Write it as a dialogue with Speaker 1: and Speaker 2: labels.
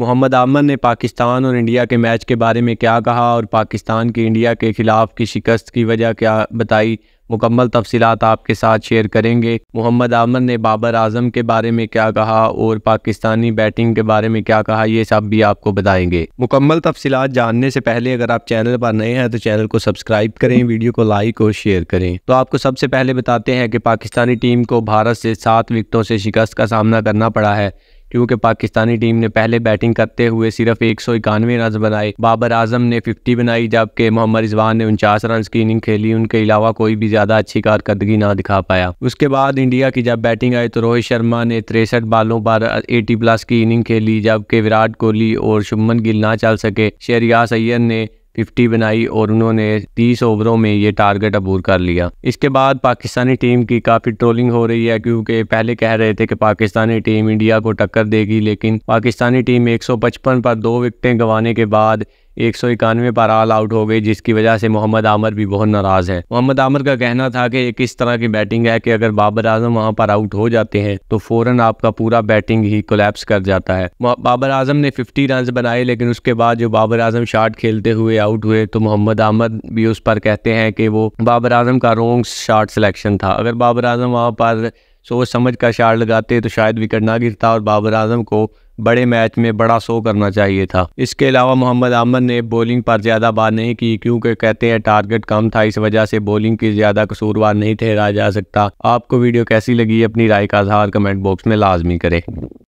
Speaker 1: मोहम्मद आमन ने पाकिस्तान और इंडिया के मैच के बारे में क्या कहा और पाकिस्तान की इंडिया के ख़िलाफ़ की शिकस्त की वजह क्या बताई मुकम्मल तफसीत आपके साथ शेयर करेंगे मोहम्मद आमन ने बाबर आजम के बारे में क्या कहा और पाकिस्तानी बैटिंग के बारे में क्या कहा ये सब भी आपको बताएंगे मुकम्मल तफसीत जानने से पहले अगर आप चैनल पर नए हैं तो चैनल को सब्सक्राइब करें वीडियो को लाइक और शेयर करें तो आपको सबसे पहले बताते हैं कि पाकिस्तानी टीम को भारत से सात विकटों से शिकस्त का सामना करना पड़ा है क्योंकि पाकिस्तानी टीम ने पहले बैटिंग करते हुए सिर्फ एक सौ इक्यानवे रन बनाए बाबर आजम ने फिफ्टी बनाई जबकि मोहम्मद रिजवान ने उनचास रन की इनिंग खेली उनके अलावा कोई भी ज्यादा अच्छी कारकर्दगी ना दिखा पाया उसके बाद इंडिया की जब बैटिंग आई तो रोहित शर्मा ने तिरसठ बालों पर एटी प्लस की इनिंग खेली जबकि विराट कोहली और शुभमन गिल ना चल सके शेरिया सैयद ने फिफ्टी बनाई और उन्होंने 30 ओवरों में ये टारगेट अबूर कर लिया इसके बाद पाकिस्तानी टीम की काफ़ी ट्रोलिंग हो रही है क्योंकि पहले कह रहे थे कि पाकिस्तानी टीम इंडिया को टक्कर देगी लेकिन पाकिस्तानी टीम 155 पर दो विकटें गंवाने के बाद एक सौ इक्यानवे पर ऑल आउट हो गई जिसकी वजह से मोहम्मद आमर भी बहुत नाराज है मोहम्मद आमर का कहना था कि एक इस तरह की बैटिंग है कि अगर बाबर आजम वहाँ पर आउट हो जाते हैं तो फौरन आपका पूरा बैटिंग ही कोलेप्स कर जाता है बाबर आजम ने फिफ्टी रन बनाए लेकिन उसके बाद जो बाबर आजम शार्ट खेलते हुए आउट हुए तो मोहम्मद आमर भी उस पर कहते हैं कि वो बाबर आजम का रोंग शार्ट सिलेक्शन था अगर बाबर आजम वहाँ पर सोच समझ का शार लगाते तो शायद विकेट ना गिरता और बाबर आजम को बड़े मैच में बड़ा शो करना चाहिए था इसके अलावा मोहम्मद आमद ने बॉलिंग पर ज़्यादा बात नहीं की क्योंकि कहते हैं टारगेट कम था इस वजह से बॉलिंग की ज़्यादा कसूरवार नहीं ठहरा जा सकता आपको वीडियो कैसी लगी अपनी राय का आजहार कमेंट बॉक्स में लाजमी करें